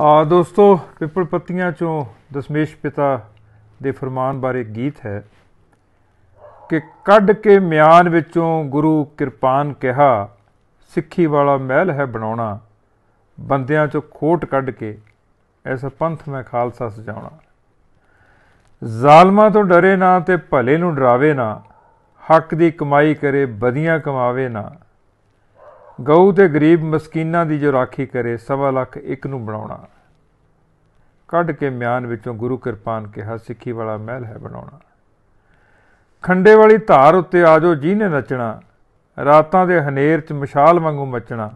ਆ ਦੋਸਤੋ ਪਿੱਪਲ ਪੱਤੀਆਂ ਚੋਂ ਦਸ਼ਮੇਸ਼ ਪਿਤਾ ਦੇ ਫਰਮਾਨ ਬਾਰੇ ਗੀਤ ਹੈ ਕਿ ਕੱਢ ਕੇ ਮਿਆਨ ਵਿੱਚੋਂ ਗੁਰੂ ਕਿਰਪਾਨ ਕਿਹਾ ਸਿੱਖੀ ਵਾਲਾ ਮਹਿਲ ਹੈ ਬਣਾਉਣਾ ਬੰਦਿਆਂ ਚੋਂ ਖੋਟ ਕੱਢ ਕੇ ਐਸ ਪੰਥ ਮੈਂ ਖਾਲਸਾ ਸਜਾਉਣਾ ਜ਼ਾਲਮਾਂ ਤੋਂ ਡਰੇ ਨਾ ਤੇ ਭਲੇ ਨੂੰ ਡਰਾਵੇ ਨਾ ਹੱਕ ਦੀ ਕਮਾਈ ਕਰੇ ਬਦੀਆਂ ਕਮਾਵੇ ਨਾ ਗਊ ਤੇ ਗਰੀਬ ਮਸਕੀਨਾਂ ਦੀ ਜੋ ਰਾਖੀ ਕਰੇ ਸਵਾ ਲੱਖ ਇੱਕ ਨੂੰ ਬਣਾਉਣਾ ਕੱਢ ਕੇ ਮਿਆਨ ਵਿੱਚੋਂ ਗੁਰੂ ਕਿਰਪਾਨ ਕਿਹਾ ਸਿੱਖੀ ਵਾਲਾ ਮਹਿਲ ਹੈ ਬਣਾਉਣਾ ਖੰਡੇ ਵਾਲੀ ਧਾਰ ਉੱਤੇ ਆਜੋ ਜੀਨੇ ਨੱਚਣਾ ਰਾਤਾਂ ਦੇ ਹਨੇਰ 'ਚ ਮਸ਼ਾਲ ਵਾਂਗੂ ਮਚਣਾ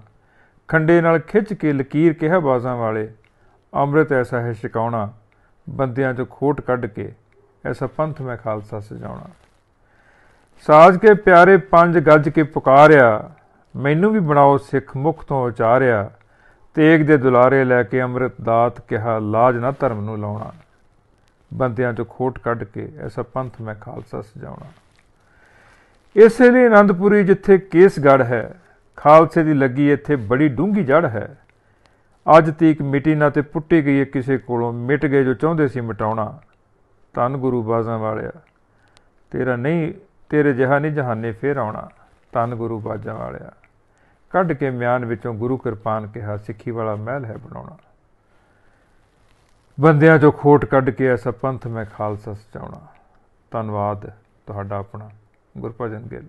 ਖੰਡੇ ਨਾਲ ਖਿੱਚ ਕੇ ਲਕੀਰ ਕਿਹਾ ਬਾਜ਼ਾਂ ਵਾਲੇ ਅੰਮ੍ਰਿਤ ਐਸਾ ਹੈ ਛਕਾਉਣਾ ਬੰਦਿਆਂ 'ਚ ਖੋਟ ਕੱਢ ਕੇ ਐਸਾ ਪੰਥ ਮੈਂ ਖਾਲਸਾ ਸਜਾਉਣਾ ਸਾਜ ਕੇ ਪਿਆਰੇ ਪੰਜ ਗੱਜ ਕੇ ਪੁਕਾਰਿਆ ਮੈਨੂੰ ਵੀ ਬਣਾਓ ਸਿੱਖ ਮੁਖ ਤੋਂ ਉਚਾਰਿਆ ਤੇਗ ਦੇ ਦੁਲਾਰੇ ਲੈ ਕੇ ਅੰਮ੍ਰਿਤ ਦਾਤ ਕਿਹਾ ਲਾਜ ਨਾ ਧਰਮ ਨੂੰ ਲਾਉਣਾ ਬੰਦਿਆਂ ਚੋਂ ਖੋਟ ਕੱਢ ਕੇ ਐਸਾ ਪੰਥ ਮੈਂ ਖਾਲਸਾ ਸਜਾਉਣਾ ਇਸੇ ਲਈ ਅਨੰਦਪੁਰੀ ਜਿੱਥੇ ਕੇਸਗੜ ਹੈ ਖਾਲਸੇ ਦੀ ਲੱਗੀ ਇੱਥੇ ਬੜੀ ਡੂੰਗੀ ਜੜ ਹੈ ਅੱਜ ਤੀਕ ਮਿੱਟੀ ਨਾ ਤੇ ਪੁੱਟੀ ਗਈ ਹੈ ਕਿਸੇ ਕੋਲੋਂ ਮਿਟ ਗਏ ਜੋ ਚਾਹੁੰਦੇ ਸੀ ਮਿਟਾਉਣਾ ਤਨ ਗੁਰੂ ਬਾਜ਼ਾਂ ਵਾਲਿਆ ਤੇਰਾ ਨਹੀਂ ਤੇਰੇ ਜਹਾਂ ਨਹੀਂ ਜਹਾਨੇ ਫੇਰ ਆਉਣਾ ਤਨ ਗੁਰੂ ਬਾਜ਼ਾਂ ਵਾਲਿਆ ਕੱਢ ਕੇ ਮਿਆਨ ਵਿੱਚੋਂ ਗੁਰੂ ਕਿਰਪਾਨ ਕਿਹਾ ਸਿੱਖੀ ਵਾਲਾ ਮਹਿਲ ਹੈ ਬਣਾਉਣਾ ਬੰਦਿਆਂ ਚੋਂ ਖੋਟ ਕੱਢ ਕੇ ਐਸਾ ਪੰਥ ਮੈਂ ਖਾਲਸਾ ਸਜਾਉਣਾ ਧੰਨਵਾਦ ਤੁਹਾਡਾ ਆਪਣਾ ਗੁਰਪ੍ਰਜਨ ਗਿੱਲ